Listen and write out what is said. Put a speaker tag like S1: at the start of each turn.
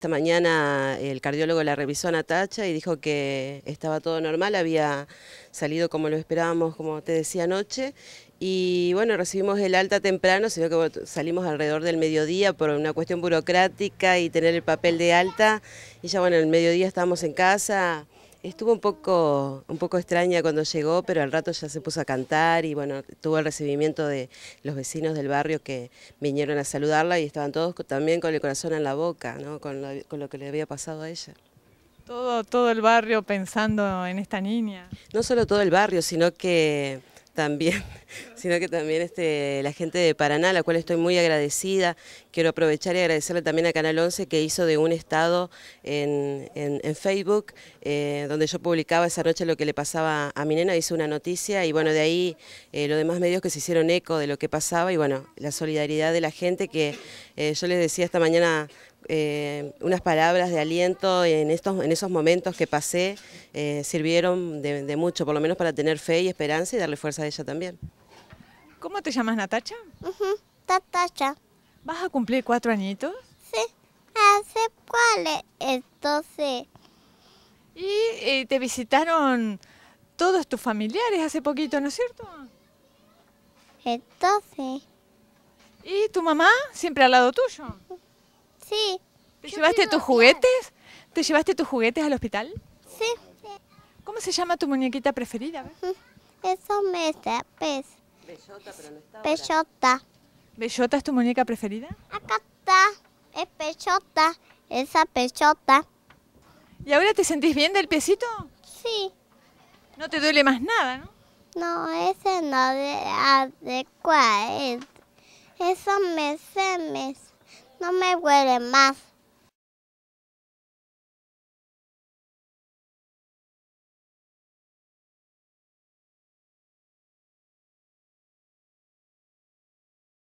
S1: Esta mañana el cardiólogo la revisó a Natacha y dijo que estaba todo normal, había salido como lo esperábamos, como te decía anoche. Y bueno, recibimos el alta temprano, sino que salimos alrededor del mediodía por una cuestión burocrática y tener el papel de alta. Y ya bueno, el mediodía estábamos en casa. Estuvo un poco, un poco extraña cuando llegó, pero al rato ya se puso a cantar y bueno, tuvo el recibimiento de los vecinos del barrio que vinieron a saludarla y estaban todos también con el corazón en la boca, ¿no? con, lo, que le había pasado a ella.
S2: Todo, todo el barrio pensando en esta niña.
S1: No solo todo el barrio, sino que también, sino que también este, la gente de Paraná, a la cual estoy muy agradecida. Quiero aprovechar y agradecerle también a Canal 11 que hizo de un estado en, Facebook, eh, donde yo publicaba esa noche lo que le pasaba a mi nena, hice una noticia y bueno, de ahí eh, los demás medios que se hicieron eco de lo que pasaba y bueno, la solidaridad de la gente que eh, yo les decía esta mañana eh, unas palabras de aliento en, estos, en esos momentos que pasé eh, sirvieron de, mucho, por lo menos para tener fe y esperanza y darle fuerza a ella también.
S2: ¿Cómo te llamas, Natacha? Natacha. ¿Vas a cumplir cuatro añitos? Sí, hace cuáles, entonces. Y eh, te visitaron todos tus familiares hace poquito, ¿no es cierto? Entonces. ¿Y tu mamá siempre al lado tuyo? Sí. ¿Te llevaste tus juguetes? ¿Te llevaste tus juguetes al hospital? Sí. ¿Cómo se llama tu muñequita preferida? Eso me pechota pues,
S1: pez.
S2: Bellota, es tu muñeca preferida? Acá está. Es pechota. Esa pechota. ¿Y ahora te sentís bien del piecito? Sí. No te duele más nada, ¿no? No, ese no es adecuado. Eso me no me huele más.